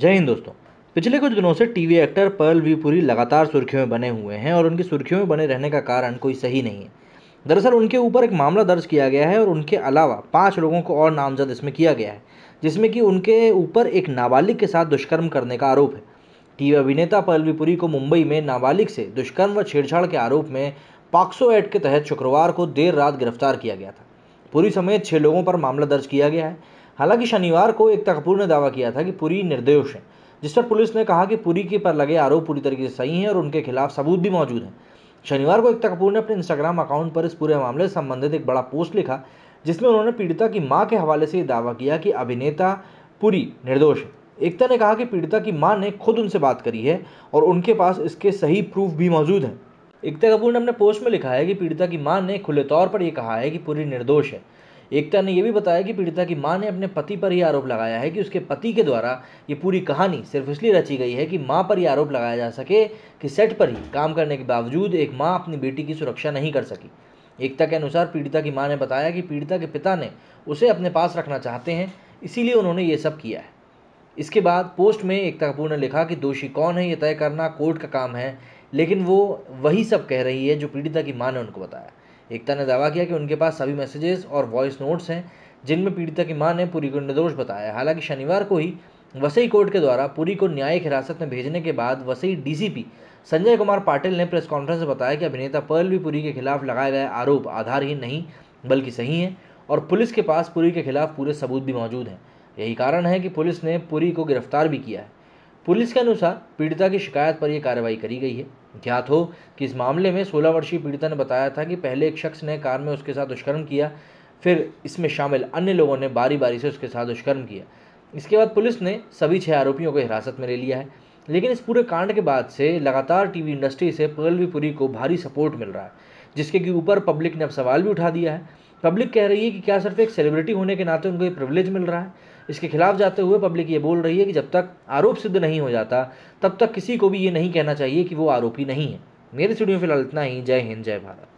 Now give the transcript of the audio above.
जय हिंद दोस्तों पिछले कुछ दिनों से TV actor Pearl V Puri लगातार सुर्खियों में बने हुए हैं और उनकी सुर्खियों में बने रहने का कारण कोई सही नहीं है दरअसल उनके ऊपर एक मामला दर्ज किया गया है और उनके अलावा पांच लोगों को और नामजद इसमें किया गया है जिसमें कि उनके ऊपर एक नाबालिग के साथ दुष्कर्म करने का आरोप है टीवी अभिनेता पर्लवी पुरी को मुंबई में नाबालिग से दुष्कर्म व छेड़छाड़ के आरोप में पाक्सो एक्ट के तहत शुक्रवार को देर रात गिरफ्तार किया गया था पुरी समेत छः लोगों पर मामला दर्ज किया गया है हालांकि शनिवार को एकता कपूर ने दावा किया था कि पुरी निर्दोष है जिस पर पुलिस ने कहा कि पुरी के पर लगे आरोप पूरी तरीके से सही हैं और उनके खिलाफ सबूत भी मौजूद हैं शनिवार को एकता कपूर ने अपने इंस्टाग्राम अकाउंट पर इस पूरे मामले से संबंधित एक बड़ा पोस्ट लिखा जिसमें उन्होंने पीड़िता की मां के हवाले से दावा किया कि अभिनेता पुरी निर्दोष है एकता ने कहा कि पीड़िता की मां ने खुद उनसे बात करी है और उनके पास इसके सही प्रूफ भी मौजूद हैं एकता कपूर ने अपने पोस्ट में लिखा है कि पीड़िता की मां ने खुले तौर पर यह कहा है कि पूरी निर्दोष है एकता ने यह भी बताया कि पीड़िता की मां ने अपने पति पर ही आरोप लगाया है कि उसके पति के द्वारा ये पूरी कहानी सिर्फ इसलिए रची गई है कि मां पर ही आरोप लगाया जा सके कि सेट पर ही काम करने के बावजूद एक मां अपनी बेटी की सुरक्षा नहीं कर सकी एकता के अनुसार पीड़िता की मां ने बताया कि पीड़िता के पिता ने उसे अपने पास रखना चाहते हैं इसीलिए उन्होंने ये सब किया है इसके बाद पोस्ट में एकता कपूर ने लिखा कि दोषी कौन है ये तय करना कोर्ट का काम है लेकिन वो वही सब कह रही है जो पीड़िता की मां ने उनको बताया एकता ने दावा किया कि उनके पास सभी मैसेजेस और वॉइस नोट्स हैं जिनमें पीड़िता की मां ने पुरी को निर्दोष बताया हालांकि शनिवार को ही वसई कोर्ट के द्वारा पुरी को न्यायिक हिरासत में भेजने के बाद वसई डीसीपी संजय कुमार पाटिल ने प्रेस कॉन्फ्रेंस में बताया कि अभिनेता पर्ल भी पुरी के खिलाफ लगाए गए आरोप आधारहीन नहीं बल्कि सही हैं और पुलिस के पास पुरी के खिलाफ पूरे सबूत भी मौजूद हैं यही कारण है कि पुलिस ने पुरी को गिरफ्तार भी किया है पुलिस के अनुसार पीड़िता की शिकायत पर यह कार्रवाई करी गई है ज्ञात हो कि इस मामले में 16 वर्षीय पीड़िता ने बताया था कि पहले एक शख्स ने कार में उसके साथ दुष्कर्म किया फिर इसमें शामिल अन्य लोगों ने बारी बारी से उसके साथ दुष्कर्म किया इसके बाद पुलिस ने सभी छः आरोपियों को हिरासत में ले लिया है लेकिन इस पूरे कांड के बाद से लगातार टीवी इंडस्ट्री से पुरी को भारी सपोर्ट मिल रहा है जिसके कि ऊपर पब्लिक ने अब सवाल भी उठा दिया है पब्लिक कह रही है कि क्या सिर्फ एक सेलिब्रिटी होने के नाते उनको ये प्रिविलेज मिल रहा है इसके खिलाफ जाते हुए पब्लिक ये बोल रही है कि जब तक आरोप सिद्ध नहीं हो जाता तब तक किसी को भी ये नहीं कहना चाहिए कि वो आरोपी नहीं है मेरे स्टूडियो में फिलहाल इतना ही जय हिंद जय भारत